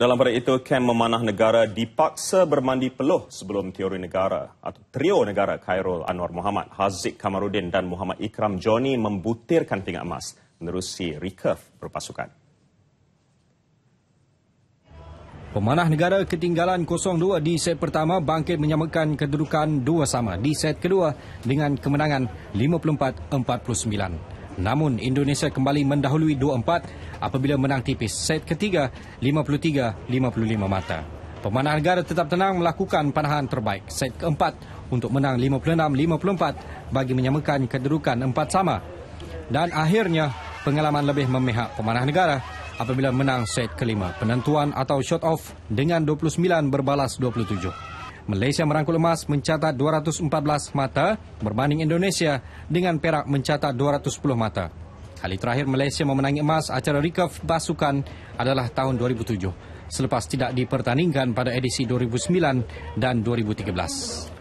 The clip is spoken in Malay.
Dalam berita itu, kem memanah negara dipaksa bermandi peluh sebelum teori negara atau trio negara Khairul Anwar Muhammad, Haziq Kamarudin dan Muhammad Ikram Joni membutirkan pingat emas menerusi recurve berpasukan. Pemanah negara ketinggalan 0-2 di set pertama bangkit menyamakan kedudukan dua sama di set kedua dengan kemenangan 54-49. Namun Indonesia kembali mendahului 2-4 apabila menang tipis set ketiga 53-55 mata. Pemanah negara tetap tenang melakukan panahan terbaik set keempat untuk menang 56-54 bagi menyamakan kedudukan empat sama. Dan akhirnya pengalaman lebih memihak pemanah negara apabila menang set kelima penentuan atau shot off dengan 29 berbalas 27. Malaysia merangkul emas mencatat 214 mata berbanding Indonesia dengan Perak mencatat 210 mata. Kali terakhir Malaysia memenangi emas acara recurve basukan adalah tahun 2007 selepas tidak dipertandingkan pada edisi 2009 dan 2013.